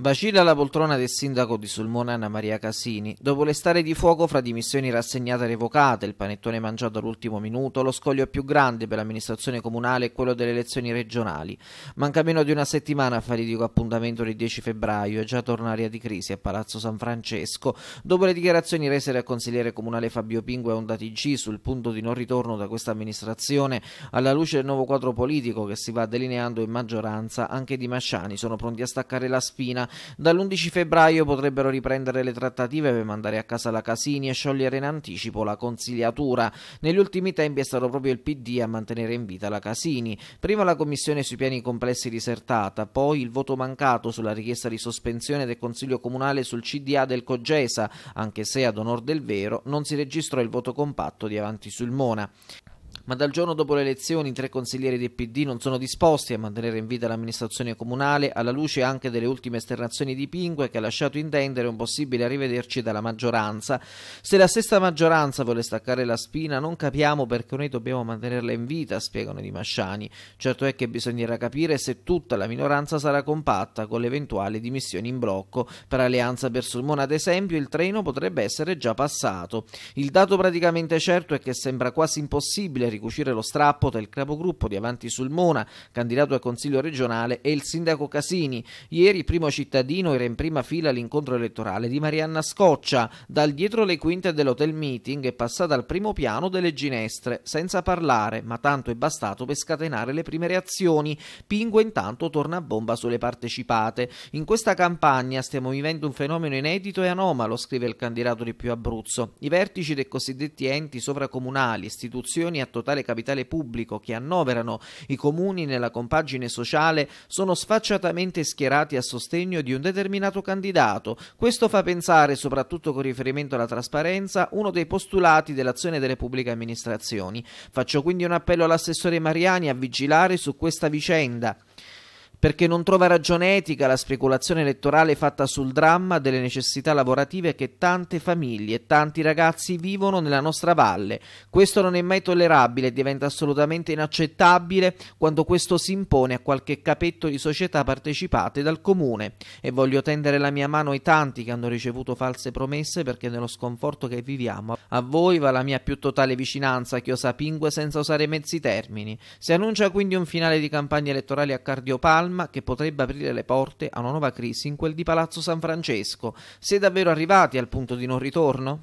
Vacilla la poltrona del sindaco di Sulmona Anna Maria Casini. Dopo le stare di fuoco fra dimissioni rassegnate e revocate, il panettone mangiato all'ultimo minuto, lo scoglio più grande per l'amministrazione comunale è quello delle elezioni regionali. Manca meno di una settimana a fatidico appuntamento del 10 febbraio e già torna aria di crisi a Palazzo San Francesco. Dopo le dichiarazioni rese dal consigliere comunale Fabio Pingue a Onda TG sul punto di non ritorno da questa amministrazione, alla luce del nuovo quadro politico che si va delineando in maggioranza, anche di Masciani sono pronti a staccare la spina Dall'11 febbraio potrebbero riprendere le trattative per mandare a casa la Casini e sciogliere in anticipo la consigliatura. Negli ultimi tempi è stato proprio il PD a mantenere in vita la Casini. Prima la commissione sui piani complessi disertata, poi il voto mancato sulla richiesta di sospensione del Consiglio Comunale sul CDA del Cogesa, anche se ad onor del vero non si registrò il voto compatto di Avanti sul Mona ma dal giorno dopo le elezioni i tre consiglieri del PD non sono disposti a mantenere in vita l'amministrazione comunale alla luce anche delle ultime esternazioni di Pingue che ha lasciato intendere un possibile arrivederci dalla maggioranza. Se la stessa maggioranza vuole staccare la spina non capiamo perché noi dobbiamo mantenerla in vita, spiegano i Masciani. Certo è che bisognerà capire se tutta la minoranza sarà compatta con le eventuali dimissioni in blocco. Per Alleanza per Sulmona, ad esempio, il treno potrebbe essere già passato. Il dato praticamente certo è che sembra quasi impossibile ricucire lo strappo tra il capogruppo di Avanti sul Mona, candidato al Consiglio regionale, e il sindaco Casini. Ieri, primo cittadino, era in prima fila all'incontro elettorale di Marianna Scoccia. Dal dietro le quinte dell'hotel meeting è passata al primo piano delle ginestre, senza parlare, ma tanto è bastato per scatenare le prime reazioni. Pingue intanto torna a bomba sulle partecipate. In questa campagna stiamo vivendo un fenomeno inedito e anomalo, scrive il candidato di più Abruzzo. I vertici dei cosiddetti enti sovracomunali, istituzioni a totale totale capitale pubblico che annoverano i comuni nella compagine sociale sono sfacciatamente schierati a sostegno di un determinato candidato. Questo fa pensare, soprattutto con riferimento alla trasparenza, uno dei postulati dell'azione delle pubbliche amministrazioni. Faccio quindi un appello all'assessore Mariani a vigilare su questa vicenda perché non trova ragione etica la speculazione elettorale fatta sul dramma delle necessità lavorative che tante famiglie e tanti ragazzi vivono nella nostra valle. Questo non è mai tollerabile e diventa assolutamente inaccettabile quando questo si impone a qualche capetto di società partecipate dal comune. E voglio tendere la mia mano ai tanti che hanno ricevuto false promesse perché nello sconforto che viviamo a voi va la mia più totale vicinanza che osa pingue senza usare mezzi termini. Si annuncia quindi un finale di campagna elettorale a cardiopalma calma che potrebbe aprire le porte a una nuova crisi in quel di Palazzo San Francesco. Sei davvero arrivati al punto di non ritorno?